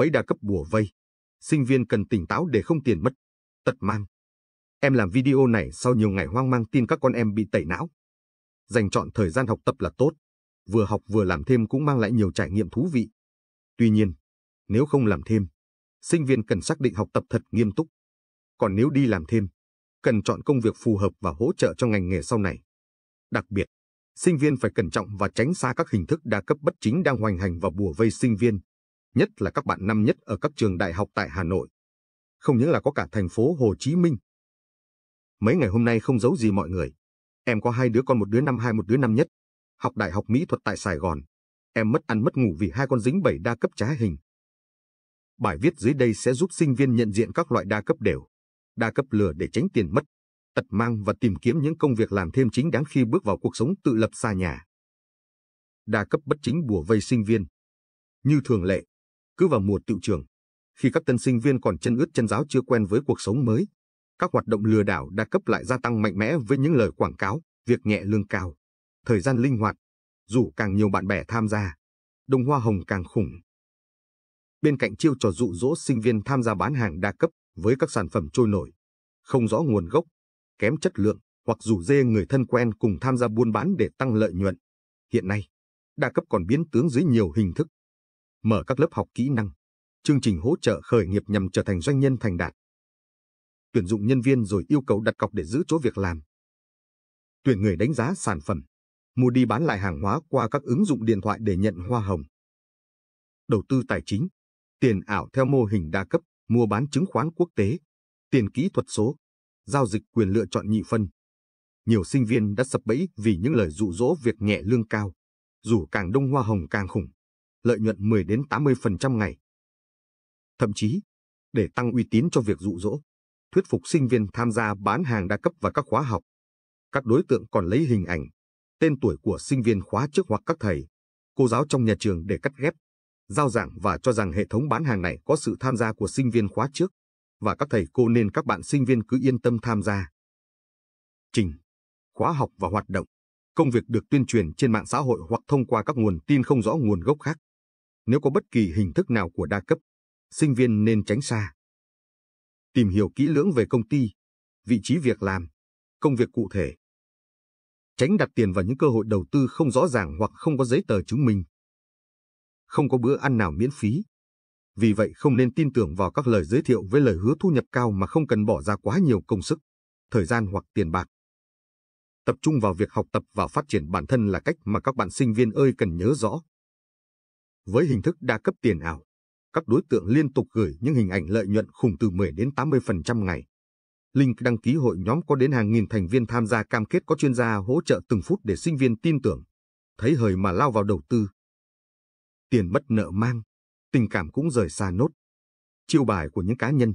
bẫy đa cấp bùa vây. Sinh viên cần tỉnh táo để không tiền mất, tật mang. Em làm video này sau nhiều ngày hoang mang tin các con em bị tẩy não. Dành chọn thời gian học tập là tốt, vừa học vừa làm thêm cũng mang lại nhiều trải nghiệm thú vị. Tuy nhiên, nếu không làm thêm, sinh viên cần xác định học tập thật nghiêm túc. Còn nếu đi làm thêm, cần chọn công việc phù hợp và hỗ trợ cho ngành nghề sau này. Đặc biệt, sinh viên phải cẩn trọng và tránh xa các hình thức đa cấp bất chính đang hoành hành và bùa vây sinh viên, nhất là các bạn năm nhất ở các trường đại học tại Hà Nội. Không những là có cả thành phố Hồ Chí Minh. Mấy ngày hôm nay không giấu gì mọi người. Em có hai đứa con một đứa năm hai một đứa năm nhất. Học đại học mỹ thuật tại Sài Gòn. Em mất ăn mất ngủ vì hai con dính bảy đa cấp trái hình. Bài viết dưới đây sẽ giúp sinh viên nhận diện các loại đa cấp đều, đa cấp lừa để tránh tiền mất, tật mang và tìm kiếm những công việc làm thêm chính đáng khi bước vào cuộc sống tự lập xa nhà. Đa cấp bất chính bùa vây sinh viên. Như thường lệ, cứ vào mùa tiệu trường, khi các tân sinh viên còn chân ướt chân giáo chưa quen với cuộc sống mới, các hoạt động lừa đảo đa cấp lại gia tăng mạnh mẽ với những lời quảng cáo, việc nhẹ lương cao, thời gian linh hoạt, dù càng nhiều bạn bè tham gia, đồng hoa hồng càng khủng. Bên cạnh chiêu trò dụ dỗ sinh viên tham gia bán hàng đa cấp với các sản phẩm trôi nổi, không rõ nguồn gốc, kém chất lượng hoặc rủ dê người thân quen cùng tham gia buôn bán để tăng lợi nhuận. Hiện nay, đa cấp còn biến tướng dưới nhiều hình thức, mở các lớp học kỹ năng, chương trình hỗ trợ khởi nghiệp nhằm trở thành doanh nhân thành đạt. Tuyển dụng nhân viên rồi yêu cầu đặt cọc để giữ chỗ việc làm. Tuyển người đánh giá sản phẩm, mua đi bán lại hàng hóa qua các ứng dụng điện thoại để nhận hoa hồng. Đầu tư tài chính, tiền ảo theo mô hình đa cấp, mua bán chứng khoán quốc tế, tiền kỹ thuật số, giao dịch quyền lựa chọn nhị phân. Nhiều sinh viên đã sập bẫy vì những lời dụ dỗ việc nhẹ lương cao, dù càng đông hoa hồng càng khủng lợi nhuận 10 đến 80% ngày. Thậm chí, để tăng uy tín cho việc dụ dỗ, thuyết phục sinh viên tham gia bán hàng đa cấp và các khóa học. Các đối tượng còn lấy hình ảnh, tên tuổi của sinh viên khóa trước hoặc các thầy, cô giáo trong nhà trường để cắt ghép, giao giảng và cho rằng hệ thống bán hàng này có sự tham gia của sinh viên khóa trước và các thầy cô nên các bạn sinh viên cứ yên tâm tham gia. Trình, khóa học và hoạt động, công việc được tuyên truyền trên mạng xã hội hoặc thông qua các nguồn tin không rõ nguồn gốc khác nếu có bất kỳ hình thức nào của đa cấp, sinh viên nên tránh xa. Tìm hiểu kỹ lưỡng về công ty, vị trí việc làm, công việc cụ thể. Tránh đặt tiền vào những cơ hội đầu tư không rõ ràng hoặc không có giấy tờ chứng minh. Không có bữa ăn nào miễn phí. Vì vậy không nên tin tưởng vào các lời giới thiệu với lời hứa thu nhập cao mà không cần bỏ ra quá nhiều công sức, thời gian hoặc tiền bạc. Tập trung vào việc học tập và phát triển bản thân là cách mà các bạn sinh viên ơi cần nhớ rõ. Với hình thức đa cấp tiền ảo, các đối tượng liên tục gửi những hình ảnh lợi nhuận khủng từ 10 đến 80% ngày. Link đăng ký hội nhóm có đến hàng nghìn thành viên tham gia cam kết có chuyên gia hỗ trợ từng phút để sinh viên tin tưởng, thấy hời mà lao vào đầu tư. Tiền mất nợ mang, tình cảm cũng rời xa nốt. Chiêu bài của những cá nhân,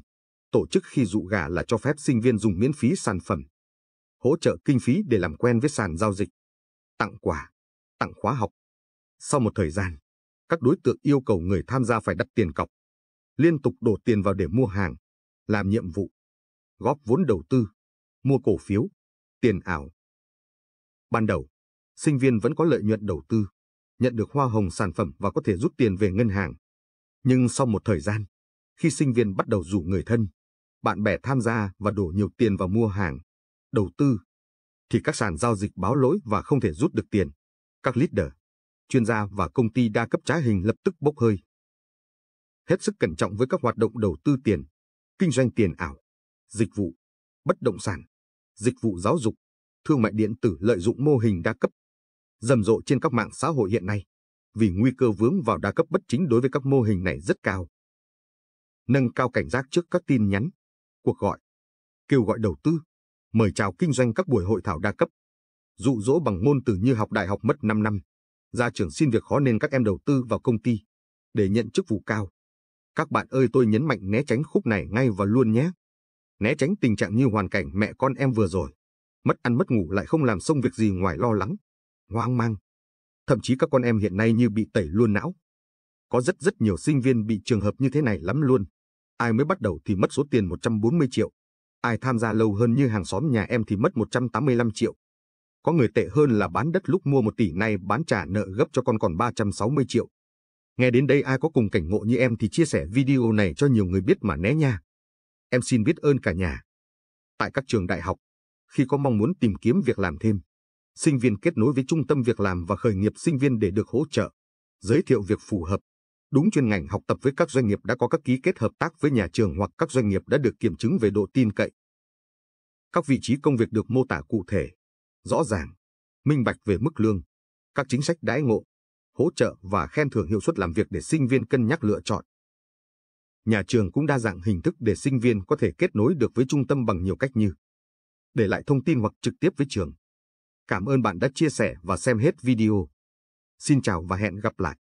tổ chức khi dụ gà là cho phép sinh viên dùng miễn phí sản phẩm, hỗ trợ kinh phí để làm quen với sàn giao dịch, tặng quà, tặng khóa học. Sau một thời gian, các đối tượng yêu cầu người tham gia phải đặt tiền cọc, liên tục đổ tiền vào để mua hàng, làm nhiệm vụ, góp vốn đầu tư, mua cổ phiếu, tiền ảo. Ban đầu, sinh viên vẫn có lợi nhuận đầu tư, nhận được hoa hồng sản phẩm và có thể rút tiền về ngân hàng. Nhưng sau một thời gian, khi sinh viên bắt đầu rủ người thân, bạn bè tham gia và đổ nhiều tiền vào mua hàng, đầu tư, thì các sàn giao dịch báo lỗi và không thể rút được tiền. Các leader, chuyên gia và công ty đa cấp trá hình lập tức bốc hơi. Hết sức cẩn trọng với các hoạt động đầu tư tiền, kinh doanh tiền ảo, dịch vụ, bất động sản, dịch vụ giáo dục, thương mại điện tử lợi dụng mô hình đa cấp rầm rộ trên các mạng xã hội hiện nay, vì nguy cơ vướng vào đa cấp bất chính đối với các mô hình này rất cao. Nâng cao cảnh giác trước các tin nhắn, cuộc gọi, kêu gọi đầu tư, mời chào kinh doanh các buổi hội thảo đa cấp, dụ dỗ bằng ngôn từ như học đại học mất 5 năm, Gia trưởng xin việc khó nên các em đầu tư vào công ty để nhận chức vụ cao. Các bạn ơi tôi nhấn mạnh né tránh khúc này ngay và luôn nhé. Né tránh tình trạng như hoàn cảnh mẹ con em vừa rồi. Mất ăn mất ngủ lại không làm xong việc gì ngoài lo lắng, hoang mang. Thậm chí các con em hiện nay như bị tẩy luôn não. Có rất rất nhiều sinh viên bị trường hợp như thế này lắm luôn. Ai mới bắt đầu thì mất số tiền 140 triệu. Ai tham gia lâu hơn như hàng xóm nhà em thì mất 185 triệu. Có người tệ hơn là bán đất lúc mua 1 tỷ nay bán trả nợ gấp cho con còn 360 triệu. Nghe đến đây ai có cùng cảnh ngộ như em thì chia sẻ video này cho nhiều người biết mà né nha. Em xin biết ơn cả nhà. Tại các trường đại học, khi có mong muốn tìm kiếm việc làm thêm, sinh viên kết nối với trung tâm việc làm và khởi nghiệp sinh viên để được hỗ trợ, giới thiệu việc phù hợp, đúng chuyên ngành học tập với các doanh nghiệp đã có các ký kết hợp tác với nhà trường hoặc các doanh nghiệp đã được kiểm chứng về độ tin cậy. Các vị trí công việc được mô tả cụ thể, rõ ràng, minh bạch về mức lương, các chính sách đãi ngộ, hỗ trợ và khen thưởng hiệu suất làm việc để sinh viên cân nhắc lựa chọn. Nhà trường cũng đa dạng hình thức để sinh viên có thể kết nối được với trung tâm bằng nhiều cách như để lại thông tin hoặc trực tiếp với trường. Cảm ơn bạn đã chia sẻ và xem hết video. Xin chào và hẹn gặp lại.